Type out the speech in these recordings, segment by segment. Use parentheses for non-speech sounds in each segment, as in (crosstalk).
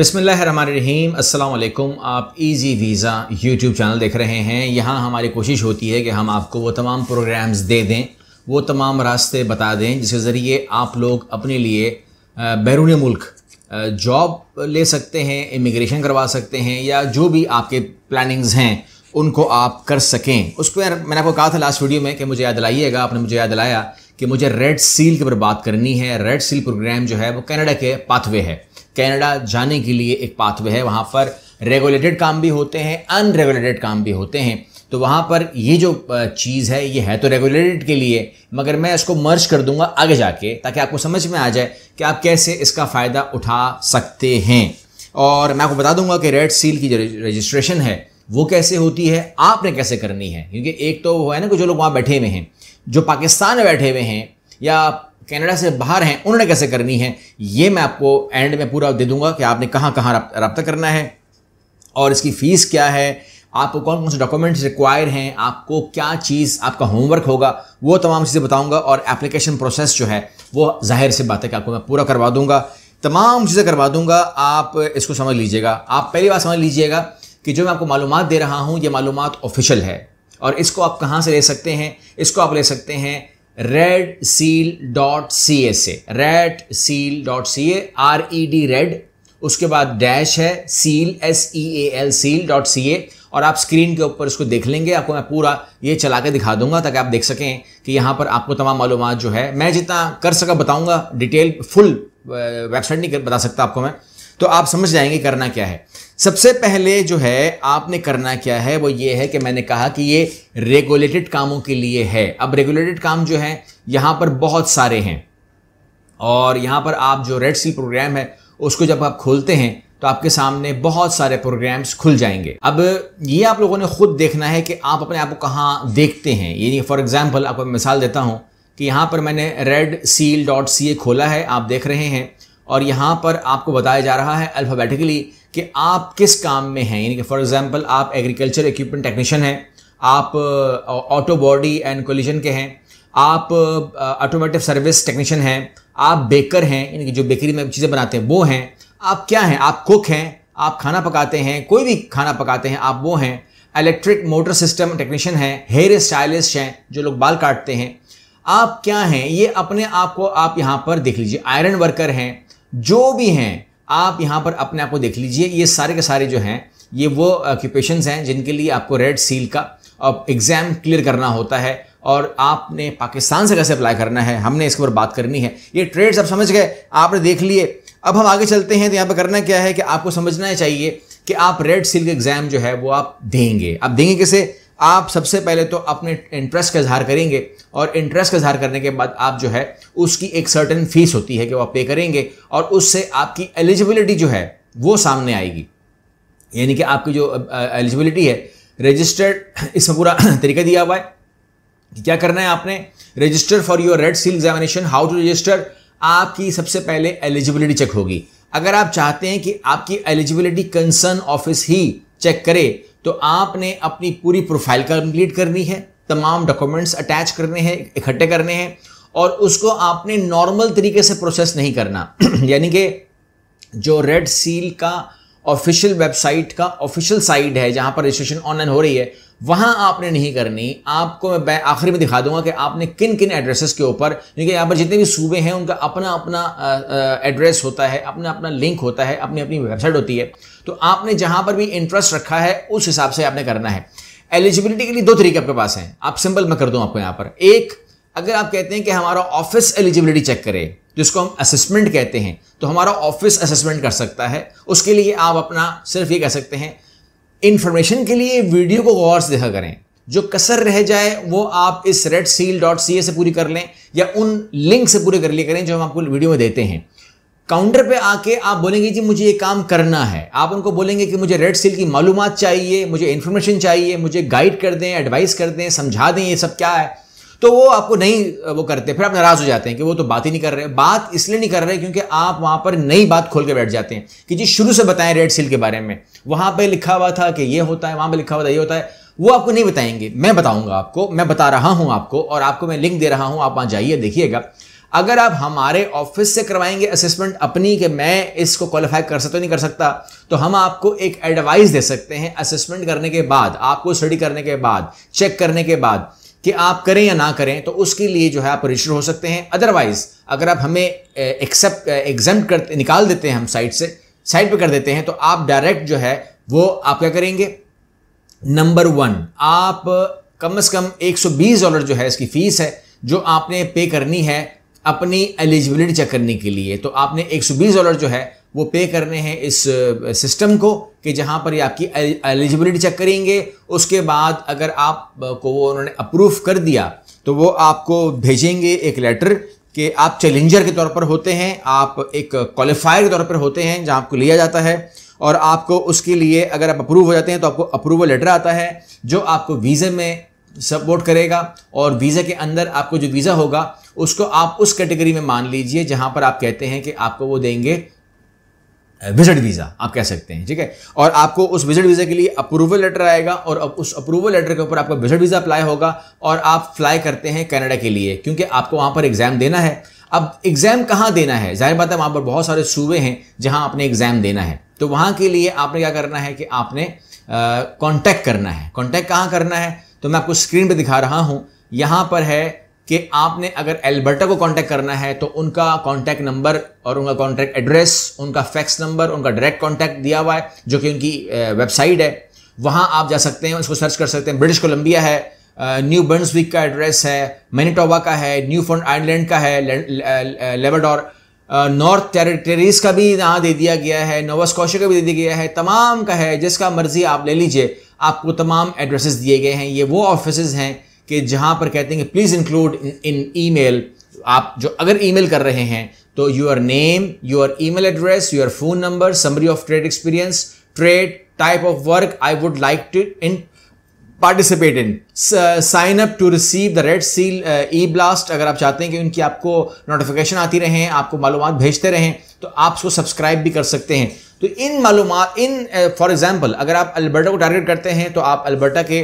बसमीम अल्लाम आप इजी वीज़ा यूट्यूब चैनल देख रहे हैं यहाँ हमारी कोशिश होती है कि हम आपको वो तमाम प्रोग्राम्स दे दें वो तमाम रास्ते बता दें जिसके ज़रिए आप लोग अपने लिए बैरून मुल्क जॉब ले सकते हैं इमिग्रेशन करवा सकते हैं या जो भी आपके प्लानिंग्स हैं उनको आप कर सकें उस पर मैंने आपको कहा था लास्ट वीडियो में कि मुझे याद दिलाइएगा आपने मुझे याद दिलाया कि मुझे रेड सील के ऊपर बात करनी है रेड सील प्रोग्राम जो है वो कनाडा के पाथवे है कनाडा जाने के लिए एक पाथवे है वहाँ पर रेगुलेटेड काम भी होते हैं अनरेगुलेटेड काम भी होते हैं तो वहाँ पर ये जो चीज़ है ये है तो रेगुलेटेड के लिए मगर मैं इसको मर्ज कर दूंगा आगे जाके ताकि आपको समझ में आ जाए कि आप कैसे इसका फ़ायदा उठा सकते हैं और मैं आपको बता दूंगा कि रेड सील की जो रजिस्ट्रेशन है वो कैसे होती है आपने कैसे करनी है क्योंकि एक तो वो है ना कि जो लोग वहाँ बैठे हुए हैं जो पाकिस्तान में बैठे हुए हैं या कनाडा से बाहर हैं उन्होंने कैसे करनी है ये मैं आपको एंड में पूरा दे दूंगा कि आपने कहाँ कहाँ रब्ता करना है और इसकी फ़ीस क्या है आपको कौन कौन से डॉक्यूमेंट्स रिक्वायर हैं आपको क्या चीज़ आपका होमवर्क होगा वो तमाम चीज़ें बताऊंगा और एप्लीकेशन प्रोसेस जो है वो जाहिर सी बात है कि आपको मैं पूरा करवा दूंगा तमाम चीज़ें करवा दूंगा आप इसको समझ लीजिएगा आप पहली बार समझ लीजिएगा कि जो मैं आपको मालूम दे रहा हूँ ये मालूम ऑफिशियल है और इसको आप कहाँ से ले सकते हैं इसको आप ले सकते हैं red seal dot C S A red seal dot C A R E D red उसके बाद डैश है seal S E A L seal dot C A और आप स्क्रीन के ऊपर इसको देख लेंगे आपको मैं पूरा ये चला के दिखा दूंगा ताकि आप देख सकें कि यहाँ पर आपको तमाम मालूम जो है मैं जितना कर सका बताऊँगा डिटेल फुल वेबसाइट नहीं कर बता सकता आपको मैं तो आप समझ जाएंगे करना क्या है सबसे पहले जो है आपने करना क्या है वो ये है कि मैंने कहा कि ये रेगुलेटेड कामों के लिए है अब रेगुलेटेड काम जो है यहाँ पर बहुत सारे हैं और यहाँ पर आप जो रेड सी प्रोग्राम है उसको जब आप खोलते हैं तो आपके सामने बहुत सारे प्रोग्राम्स खुल जाएंगे अब ये आप लोगों ने खुद देखना है कि आप अपने आप को कहाँ देखते हैं यानी फॉर एग्जाम्पल आपको मिसाल देता हूँ कि यहाँ पर मैंने red seal dot C A खोला है आप देख रहे हैं और यहाँ पर आपको बताया जा रहा है अल्फ़ाबेटिकली कि आप किस काम में हैं यानी कि फॉर एग्ज़ाम्पल आप एग्रीकल्चर इक्विपमेंट टेक्नीशियन हैं आप ऑटो बॉडी एंड कोलिजन के हैं आप ऑटोमेटिव सर्विस टेक्नीशियन हैं आप बेकर हैं यानी कि जो बेकरी में चीज़ें बनाते हैं वो हैं आप क्या हैं आप कुक हैं आप खाना पकाते हैं कोई भी खाना पकाते हैं आप वो हैं इलेक्ट्रिक मोटर सिस्टम टेक्नीशियन हैं हेयर स्टाइलिस्ट हैं जो लोग बाल काटते हैं आप क्या हैं ये अपने आप को आप यहाँ पर देख लीजिए आयरन वर्कर हैं जो भी हैं आप यहाँ पर अपने आप को देख लीजिए ये सारे के सारे जो हैं ये वो ऑक्यूपेशन हैं जिनके लिए आपको रेड सील का एग्ज़ाम क्लियर करना होता है और आपने पाकिस्तान से कैसे अप्लाई करना है हमने इसके ऊपर बात करनी है ये ट्रेड्स आप समझ गए आपने देख लिए अब हम आगे चलते हैं तो यहाँ पर करना क्या है कि आपको समझना चाहिए कि आप रेड सील का एग्ज़ाम जो है वो आप देंगे आप देंगे कैसे आप सबसे पहले तो अपने इंटरेस्ट का इजहार करेंगे और इंटरेस्ट का इजहार करने के बाद आप जो है उसकी एक सर्टन फीस होती है कि वह पे करेंगे और उससे आपकी एलिजिबिलिटी जो है वो सामने आएगी यानी कि आपकी जो एलिजिबिलिटी है रजिस्टर्ड इसमें पूरा (clears throat) तरीका दिया हुआ है क्या करना है आपने register for your red seal examination how to register आपकी सबसे पहले एलिजिबिलिटी चेक होगी अगर आप चाहते हैं कि आपकी एलिजिबिलिटी कंसर्न ऑफिस ही चेक करे तो आपने अपनी पूरी प्रोफाइल कंप्लीट करनी है तमाम डॉक्यूमेंट्स अटैच करने हैं इकट्ठे करने हैं और उसको आपने नॉर्मल तरीके से प्रोसेस नहीं करना (clears throat) यानी कि जो रेड सील का ऑफिशियल वेबसाइट का ऑफिशियल साइट है जहां पर रजिस्ट्रेशन ऑनलाइन हो रही है वहां आपने नहीं करनी आपको मैं आखिरी में दिखा दूंगा कि आपने किन किन एड्रेसेस के ऊपर क्योंकि यहाँ पर जितने भी सूबे हैं उनका अपना अपना एड्रेस होता है अपना अपना लिंक होता है अपनी अपनी वेबसाइट होती है तो आपने जहां पर भी इंटरेस्ट रखा है उस हिसाब से आपने करना है एलिजिबिलिटी के लिए दो तरीके आपके पास हैं आप सिंपल मैं कर दूँ आपको यहाँ पर एक अगर आप कहते हैं कि हमारा ऑफिस एलिजिबिलिटी चेक करे जिसको हम असेसमेंट कहते हैं तो हमारा ऑफिस असेसमेंट कर सकता है उसके लिए आप अपना सिर्फ ये कह सकते हैं इन्फॉर्मेशन के लिए वीडियो को गौर से देखा करें जो कसर रह जाए वो आप इस red seal dot C A से पूरी कर लें या उन लिंक से पूरे कर लिए करें जो हम आपको वीडियो में देते हैं काउंटर पे आके आप बोलेंगे जी मुझे ये काम करना है आप उनको बोलेंगे कि मुझे रेड सील की मालूम चाहिए मुझे इन्फॉर्मेशन चाहिए मुझे गाइड कर दें एडवाइस कर दें समझा दें ये सब क्या है तो वो आपको नहीं वो करते फिर आप नाराज़ हो जाते हैं कि वो तो बात ही नहीं कर रहे बात इसलिए नहीं कर रहे क्योंकि आप वहाँ पर नई बात खोल के बैठ जाते हैं कि जी शुरू से बताएं रेड सील के बारे में वहाँ पर लिखा हुआ था कि ये होता है वहां पर लिखा हुआ था ये होता है वो आपको नहीं बताएंगे मैं बताऊंगा आपको मैं बता रहा हूँ आपको और आपको मैं लिंक दे रहा हूँ आप वहां जाइए देखिएगा अगर आप हमारे ऑफिस से करवाएंगे असेसमेंट अपनी कि मैं इसको क्वालिफाई कर सकता नहीं कर सकता तो हम आपको एक एडवाइस दे सकते हैं असेसमेंट करने के बाद आपको स्टडी करने के बाद चेक करने के बाद कि आप करें या ना करें तो उसके लिए जो है आप रजिस्टर हो सकते हैं अदरवाइज अगर आप हमें एक्सेप्ट एग्जाम कर निकाल देते हैं हम साइट से साइट पे कर देते हैं तो आप डायरेक्ट जो है वो आप क्या करेंगे नंबर वन आप कम से कम 120 डॉलर जो है इसकी फीस है जो आपने पे करनी है अपनी एलिजिबिलिटी चेक करने के लिए तो आपने 120 डॉलर जो है वो पे करने हैं इस सिस्टम को कि जहाँ पर ये आपकी एलिजिबिलिटी चेक करेंगे उसके बाद अगर आप को वो उन्होंने अप्रूव कर दिया तो वो आपको भेजेंगे एक लेटर कि आप चैलेंजर के तौर पर होते हैं आप एक क्वालिफायर के तौर पर होते हैं जहाँ आपको लिया जाता है और आपको उसके लिए अगर आप अप्रूव हो जाते हैं तो आपको अप्रूवल लेटर आता है जो आपको वीज़े में सपोर्ट करेगा और वीज़ा के अंदर आपको जो वीज़ा होगा उसको आप उस कैटेगरी में मान लीजिए जहाँ पर आप कहते हैं कि आपको वो देंगे विजिट वीज़ा आप कह सकते हैं ठीक है और आपको उस विजिट वीज़ा के लिए अप्रूवल लेटर आएगा और अब उस अप्रूवल लेटर के ऊपर आपका विजिट वीज़ा अप्लाई होगा और आप फ्लाई करते हैं कनाडा के लिए क्योंकि आपको वहां पर एग्ज़ाम देना है अब एग्ज़ाम कहाँ देना है जाहिर बात है वहां पर बहुत सारे सूबे हैं जहां आपने एग्ज़ाम देना है तो वहां के लिए आपने क्या करना है कि आपने कॉन्टैक्ट करना है कॉन्टैक्ट कहाँ करना है तो मैं आपको स्क्रीन पर दिखा रहा हूं यहां पर है कि आपने अगर एल्बर्टा को कांटेक्ट करना है तो उनका कांटेक्ट नंबर और उनका कांटेक्ट एड्रेस उनका फैक्स नंबर उनका डायरेक्ट कांटेक्ट दिया हुआ है जो कि उनकी वेबसाइट है वहाँ आप जा सकते हैं उसको सर्च कर सकते हैं ब्रिटिश कोलंबिया है न्यू बर्नसविक का एड्रेस है मैनीटोबा का है न्यू फंड आयरलैंड का है लेबाडोर नॉर्थ टेरिटरीज का भी यहाँ दे दिया गया है नोवास्कोशा का भी दे दिया गया है तमाम का है जिसका मर्जी आप ले लीजिए आपको तमाम एड्रेसेस दिए गए हैं ये वो ऑफिसेज हैं कि जहां पर कहते हैं कि प्लीज़ इंक्लूड इन ईमेल आप जो अगर ईमेल कर रहे हैं तो your name your email address your phone number summary of trade experience trade type of work I would like to in participate in sign up to receive the red seal e blast अगर आप चाहते हैं कि उनकी आपको notification आती रहें आपको मालूम भेजते रहें तो आप उसको सब्सक्राइब भी कर सकते हैं तो इन मालूम इन फॉर uh, एग्जाम्पल अगर आप अल्बर्टा को टारगेट करते हैं तो आप अल्बर्टा के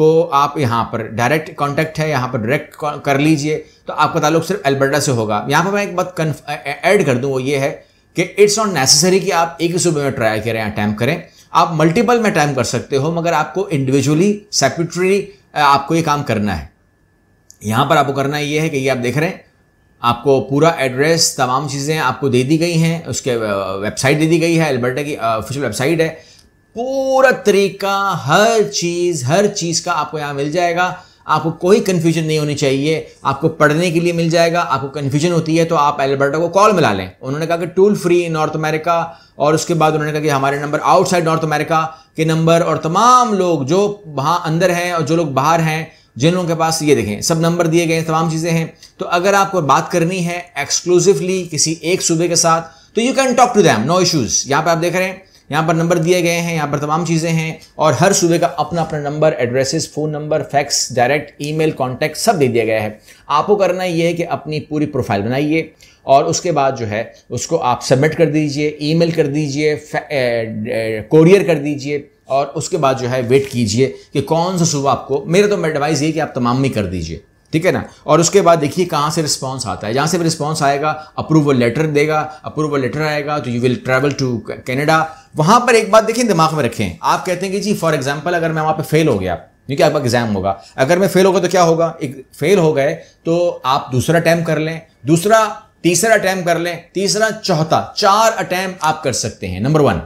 को आप यहाँ पर डायरेक्ट कांटेक्ट है यहाँ पर डायरेक्ट कर लीजिए तो आपका ताल्लुक सिर्फ एल्बर्टा से होगा यहाँ पर मैं एक बात ऐड कर दूँ वो ये है कि इट्स नॉट नेसेसरी कि आप एक ही सुबह में ट्राई करें अटैम्प करें आप मल्टीपल में टाइम कर सकते हो मगर आपको इंडिविजुअली सेपरेटली आपको ये काम करना है यहाँ पर आपको करना ये है कि ये आप देख रहे हैं आपको पूरा एड्रेस तमाम चीज़ें आपको दे दी गई हैं उसके वेबसाइट दे दी गई है एल्बर्टा की ऑफिशियल वेबसाइट है पूरा तरीका हर चीज़ हर चीज़ का आपको यहां मिल जाएगा आपको कोई कंफ्यूजन नहीं होनी चाहिए आपको पढ़ने के लिए मिल जाएगा आपको कंफ्यूजन होती है तो आप एल्बर्टा को कॉल मिला लें उन्होंने कहा कि टूल फ्री नॉर्थ अमेरिका और उसके बाद उन्होंने कहा कि हमारे नंबर आउटसाइड नॉर्थ अमेरिका के नंबर और तमाम लोग जो वहां अंदर हैं और जो लोग बाहर हैं जिन लोगों के पास ये देखें सब नंबर दिए गए तमाम चीज़ें हैं तो अगर आपको बात करनी है एक्सक्लूसिवली किसी एक सूबे के साथ तो you can talk to them no issues यहाँ पर आप देख रहे हैं यहाँ पर नंबर दिए गए हैं यहाँ पर तमाम चीज़ें हैं और हर सूबे का अपना अपना number addresses phone number fax direct email contact सब दे दिया गया है आपको करना ये है कि अपनी पूरी प्रोफाइल बनाइए और उसके बाद जो है उसको आप सबमिट कर दीजिए ईमेल कर दीजिए कोरियर कर दीजिए और उसके बाद जो है वेट कीजिए कि कौन सा सूबा आपको मेरा तो एडवाइस ये कि आप तमाम ही कर दीजिए ठीक है ना और उसके बाद देखिए कहाँ से रिस्पॉन्स आता है जहाँ से रिस्पॉन्स आएगा अप्रूवल लेटर देगा अप्रूवल लेटर आएगा तो you will travel to Canada वहाँ पर एक बात देखिए दिमाग में रखें आप कहते हैं कि जी फॉर एग्जाम्पल अगर मैं वहाँ पर फेल हो गया क्योंकि आपका एग्जाम होगा अगर मैं फेल होगा तो क्या होगा एक फेल हो गए तो आप दूसरा अटैम्प कर लें दूसरा तीसरा अटैम्प कर लें तीसरा चौथा चार अटैम्प आप कर सकते हैं नंबर वन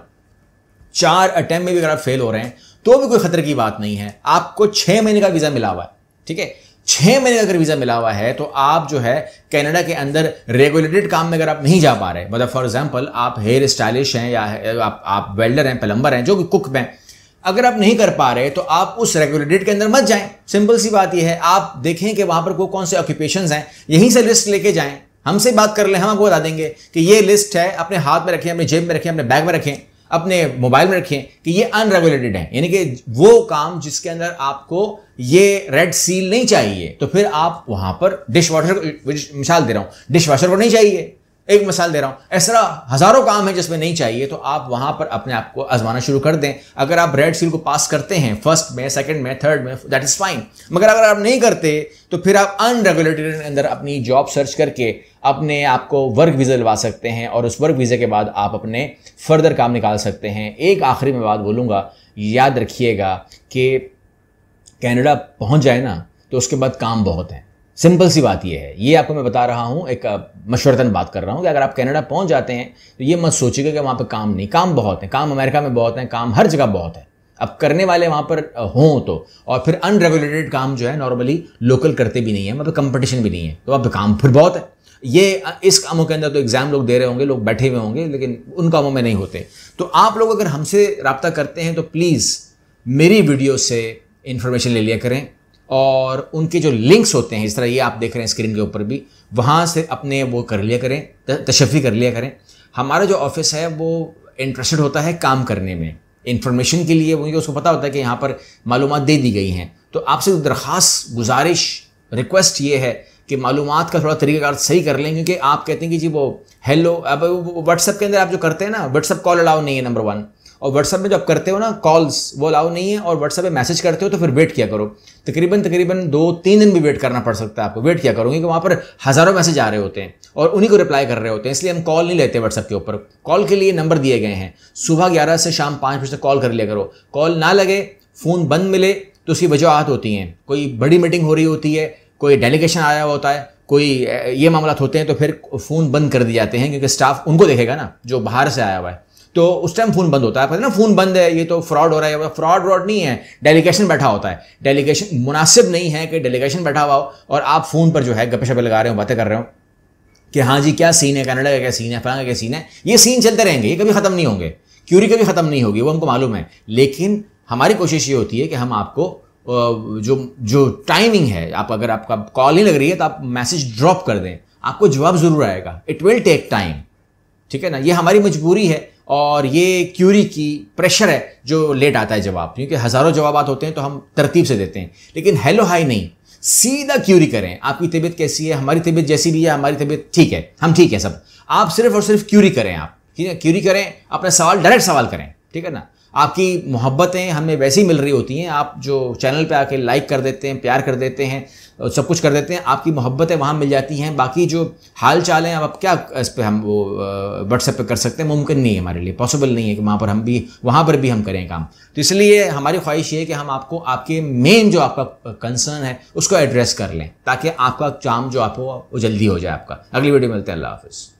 चार अटैम्प में भी अगर आप फेल हो रहे हैं तो भी कोई खतरे की बात नहीं है आपको छः महीने का वीज़ा मिला हुआ है ठीक है छह महीने का अगर वीजा मिला हुआ है तो आप जो है कनाडा के अंदर रेगुलेटेड काम में अगर आप नहीं जा पा रहे मतलब फॉर एग्जाम्पल आप हेयर स्टाइलिश हैं या आप आप वेल्डर हैं प्लम्बर हैं जो कि कुक हैं अगर आप नहीं कर पा रहे तो आप उस रेगुलेटेड के अंदर मत जाएं सिंपल सी बात यह है आप देखें कि वहां पर कोई कौन से ऑक्यूपेशन हैं यहीं से लिस्ट लेके जाएं हमसे बात कर लें हम आपको बता देंगे कि ये लिस्ट है अपने हाथ में रखें अपने जेब में रखें अपने बैग में रखें अपने मोबाइल में रखें कि ये अनरेगुलेटेड है यानी कि वो काम जिसके अंदर आपको ये रेड सील नहीं चाहिए तो फिर आप वहां पर डिश वॉशर मिसाल दे रहा हूं डिश वॉशर को नहीं चाहिए एक मिसाल दे रहा हूं ऐसा हजारों काम है जिसमें नहीं चाहिए तो आप वहां पर अपने आप को आजमाना शुरू कर दें अगर आप रेड सील को पास करते हैं फर्स्ट में सेकंड में थर्ड में दैट इज फाइन मगर अगर आप नहीं करते तो फिर आप अनरेगुलेटेड के अंदर अपनी जॉब सर्च करके अपने आप को वर्क वीज़ा लगा सकते हैं और उस वर्क वीज़ा के बाद आप अपने फर्दर काम निकाल सकते हैं एक आखिरी में बात बोलूँगा याद रखिएगा कि कैनेडा पहुँच जाए ना तो उसके बाद काम बहुत है सिंपल सी बात यह है ये आपको मैं बता रहा हूँ एक मशवरतन बात कर रहा हूँ कि अगर आप कनाडा पहुँच जाते हैं तो ये मत सोचिएगा कि वहाँ पर काम नहीं काम बहुत है काम अमेरिका में बहुत है काम हर जगह बहुत है अब करने वाले वहाँ पर हों तो और फिर अनरेगुलेटेड काम जो है नॉर्मली लोकल करते भी नहीं है मतलब कंपटिशन भी नहीं है तो वहाँ पर काम फिर बहुत है ये इस कामों के अंदर तो एग्ज़ाम लोग दे रहे होंगे लोग बैठे हुए होंगे लेकिन उन कामों में नहीं होते तो आप लोग अगर हमसे रबता करते हैं तो प्लीज़ मेरी वीडियो से इन्फॉर्मेशन ले लिया करें और उनके जो लिंक्स होते हैं इस तरह ये आप देख रहे हैं स्क्रीन के ऊपर भी वहाँ से अपने वो कर लिया करें तशफ़ी कर लिया करें हमारा जो ऑफिस है वो इंटरेस्टेड होता है काम करने में इन्फॉर्मेशन के लिए मुझे उसको पता होता है कि यहाँ पर मालूम दे दी गई हैं तो आपसे दरख्वास गुजारिश रिक्वेस्ट ये है कि मालूम का थोड़ा तरीक़ाकार सही कर लें क्योंकि आप कहते हैं कि जी वो हेलो अब व्हाट्सएप के अंदर आप जो करते हैं ना व्हाट्सएप कॉल अलाउ नहीं है नंबर वन और व्हाट्सअप में जो आप करते हो ना कॉल्स वो अलाउ नहीं है और व्हाट्सअप पे मैसेज करते हो तो फिर वेट किया करो तकरीबन तकरीबन दो तीन दिन भी वेट करना पड़ सकता है आपको वेट किया करो क्योंकि वहाँ पर हज़ारों मैसेज आ रहे होते हैं और उन्हीं को रिप्लाई कर रहे होते हैं इसलिए हम कॉल नहीं लेते व्हाट्सअप के ऊपर कॉल के लिए नंबर दिए गए हैं सुबह ग्यारह से शाम पाँच बजे तक कॉल कर लिया करो कॉल ना लगे फ़ोन बंद मिले तो उसकी वजूहत होती हैं कोई बड़ी मीटिंग हो रही होती है कोई डेलीगेशन आया हुआ होता है कोई ये मामला होते हैं तो फिर फ़ोन बंद कर दिए जाते हैं क्योंकि स्टाफ उनको देखेगा ना जो बाहर से आया हुआ है तो उस टाइम फ़ोन बंद होता है पता ना फ़ोन बंद है ये तो फ्रॉड हो रहा है फ्रॉड व्रॉड नहीं है डेलीगेशन बैठा होता है डेलीगेशन मुनासिब नहीं है कि डेलीगेशन बैठा हुआ हो और आप फ़ोन पर जो है गपे शपे लगा रहे हो बातें कर रहे हो कि हाँ जी क्या सीन है कनाडा का क्या सीन है फलाना का क्या सीन है ये सीन चलते रहेंगे ये कभी ख़त्म नहीं होंगे क्यूरी कभी ख़त्म नहीं होगी वो हमको मालूम है लेकिन हमारी कोशिश ये होती है कि हम आपको जो जो टाइमिंग है आप अगर आपका कॉल नहीं लग रही है तो आप मैसेज ड्रॉप कर दें आपको जवाब ज़रूर आएगा इट विल टेक टाइम ठीक है ना ये हमारी मजबूरी है और ये क्यूरी की प्रेशर है जो लेट आता है जवाब क्योंकि हज़ारों जवाब होते हैं तो हम तरतीब से देते हैं लेकिन हेलो हाई नहीं सीधा क्यूरी करें आपकी तबीयत कैसी है हमारी तबीयत जैसी भी है हमारी तबीयत ठीक है हम ठीक है सब आप सिर्फ और सिर्फ क्यूरी करें आप ठीक है क्यूरी करें अपना सवाल डायरेक्ट सवाल करें ठीक है ना आपकी मोहब्बतें हमें वैसी मिल रही होती हैं आप जो चैनल पे आके लाइक कर देते हैं प्यार कर देते हैं सब कुछ कर देते हैं आपकी मोहब्बतें वहाँ मिल जाती हैं बाकी जो हाल चाल हैं आप क्या इस पर हम वो व्हाट्सएप पे कर सकते हैं मुमकिन नहीं है हमारे लिए पॉसिबल नहीं है कि वहाँ पर हम भी वहाँ पर भी हम करें काम तो इसलिए हमारी ख्वाहिश ये है कि हम आपको आपके मेन जो आपका कंसर्न है उसको एड्रेस कर लें ताकि आपका काम जो हो वो जल्दी हो जाए आपका अगली वीडियो मिलते हैं अल्लाह हाफिज़